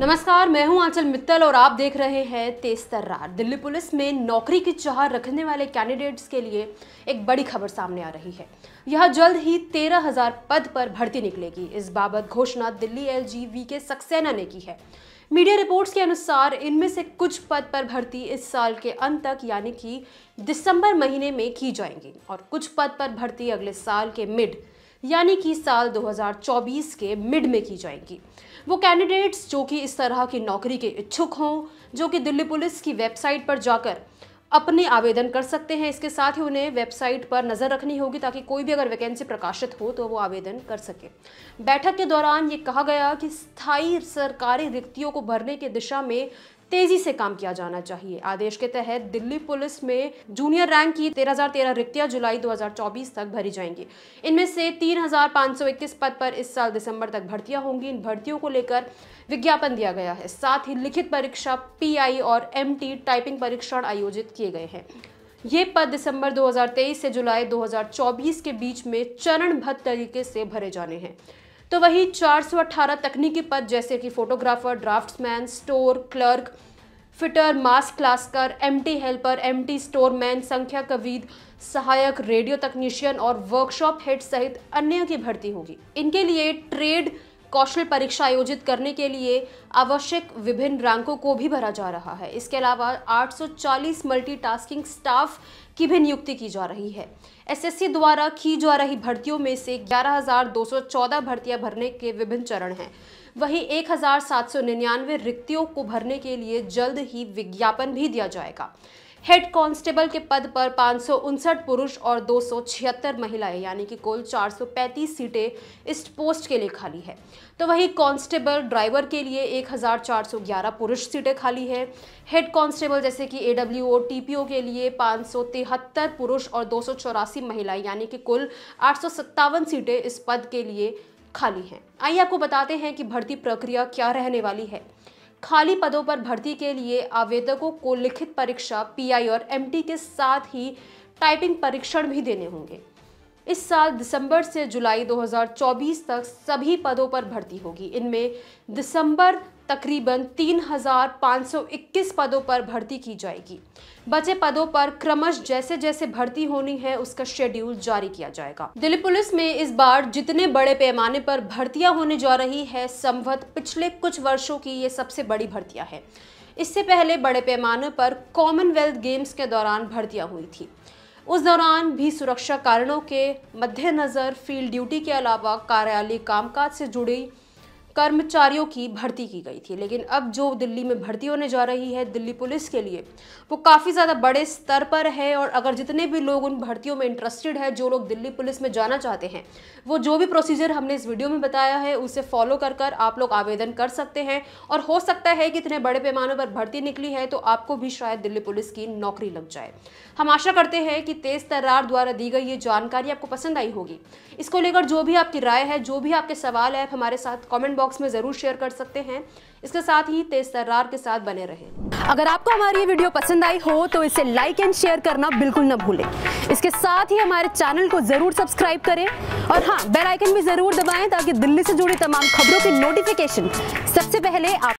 नमस्कार मैं हूं आंचल मित्तल और आप देख रहे हैं तेज तर्रार दिल्ली पुलिस में नौकरी की चाह रखने वाले कैंडिडेट्स के लिए एक बड़ी खबर सामने आ रही है यह जल्द ही तेरह हजार पद पर भर्ती निकलेगी इस बाबत घोषणा दिल्ली एल जी वी के सक्सेना ने की है मीडिया रिपोर्ट्स के अनुसार इनमें से कुछ पद पर भर्ती इस साल के अंत तक यानी कि दिसंबर महीने में की जाएंगी और कुछ पद पर भर्ती अगले साल के मिड यानी कि साल 2024 के मिड में की जाएंगी वो कैंडिडेट्स जो कि इस तरह की नौकरी के इच्छुक हों जो कि दिल्ली पुलिस की वेबसाइट पर जाकर अपने आवेदन कर सकते हैं इसके साथ ही उन्हें वेबसाइट पर नज़र रखनी होगी ताकि कोई भी अगर वैकेंसी प्रकाशित हो तो वो आवेदन कर सके बैठक के दौरान ये कहा गया कि स्थायी सरकारी रिक्तियों को भरने की दिशा में तेजी से काम किया जाना चाहिए आदेश के तहत दिल्ली पुलिस में जूनियर रैंक की 13,013 रिक्तियां जुलाई 2024 तक भरी जाएंगी इनमें से 3,521 पद पर इस साल दिसंबर तक भर्तियां होंगी इन भर्तियों को लेकर विज्ञापन दिया गया है साथ ही लिखित परीक्षा पीआई और एमटी टाइपिंग परीक्षण आयोजित किए गए हैं ये पद दिसंबर 2023 से जुलाई 2024 के बीच में चरणबद्ध तरीके से भरे जाने हैं तो वही 418 तकनीकी पद जैसे कि photographer draftsman store clerk fitter मास्क क्लासकर एमटी हेल्पर एमटी स्टोरमैन संख्या कवीद सहायक रेडियो तकनीशियन और वर्कशॉप हेड सहित अन्य की भर्ती होगी इनके लिए ट्रेड कौशल परीक्षा आयोजित करने के लिए आवश्यक विभिन्न रैंकों को भी भरा जा रहा है इसके अलावा 840 मल्टीटास्किंग स्टाफ की भी नियुक्ति की जा रही है एसएससी द्वारा की जा रही भर्तियों में से 11,214 भर्तियां भरने के विभिन्न चरण हैं वहीं 1,799 रिक्तियों को भरने के लिए जल्द ही विज्ञापन भी दिया जाएगा हेड कांस्टेबल के पद पर पाँच पुरुष और दो महिलाएं यानी कि कुल 435 सीटें इस पोस्ट के लिए खाली है तो वहीं कांस्टेबल ड्राइवर के लिए 1411 पुरुष सीटें खाली है हेड कांस्टेबल जैसे कि एडब्ल्यू ओ के लिए पाँच पुरुष और दो महिलाएं यानी कि कुल आठ सीटें इस पद के लिए खाली हैं आइए आपको बताते हैं कि भर्ती प्रक्रिया क्या रहने वाली है खाली पदों पर भर्ती के लिए आवेदकों को लिखित परीक्षा पीआई और एमटी के साथ ही टाइपिंग परीक्षण भी देने होंगे इस साल दिसंबर से जुलाई 2024 तक सभी पदों पर भर्ती होगी इनमें दिसंबर तकरीबन 3,521 पदों पर भर्ती की जाएगी बचे पदों पर क्रमश जैसे जैसे भर्ती होनी है उसका शेड्यूल जारी किया जाएगा दिल्ली पुलिस में इस बार जितने बड़े पैमाने पर भर्तियां होने जा रही है संभवत पिछले कुछ वर्षों की ये सबसे बड़ी भर्तियां हैं इससे पहले बड़े पैमाने पर कॉमनवेल्थ गेम्स के दौरान भर्तियाँ हुई थी उस दौरान भी सुरक्षा कारणों के मद्देनज़र फील्ड ड्यूटी के अलावा कार्यालय कामकाज से जुड़ी कर्मचारियों की भर्ती की गई थी लेकिन अब जो दिल्ली में भर्ती होने जा रही है दिल्ली पुलिस के लिए वो काफ़ी ज़्यादा बड़े स्तर पर है और अगर जितने भी लोग उन भर्तियों में इंटरेस्टेड है जो लोग दिल्ली पुलिस में जाना चाहते हैं वो जो भी प्रोसीजर हमने इस वीडियो में बताया है उसे फॉलो कर कर आप लोग आवेदन कर सकते हैं और हो सकता है कि इतने बड़े पैमाने पर भर्ती निकली है तो आपको भी शायद दिल्ली पुलिस की नौकरी लग जाए हम आशा करते हैं कि तेज तर्रार द्वारा दी गई ये जानकारी आपको पसंद आई होगी इसको लेकर जो भी आपकी राय है जो भी आपके सवाल है आप हमारे साथ कॉमेंट बॉक्स बॉक्स में ज़रूर शेयर कर सकते हैं इसके साथ ही तेज तर्रार के साथ बने रहें अगर आपको हमारी ये वीडियो पसंद आई हो तो इसे लाइक एंड शेयर करना बिल्कुल न भूलें इसके साथ ही हमारे चैनल को ज़रूर सब्सक्राइब करें और हाँ बेलाइकन भी ज़रूर दबाएं ताकि दिल्ली से जुड़ी तमाम खबरों की नोटिफिकेशन सबसे पहले आप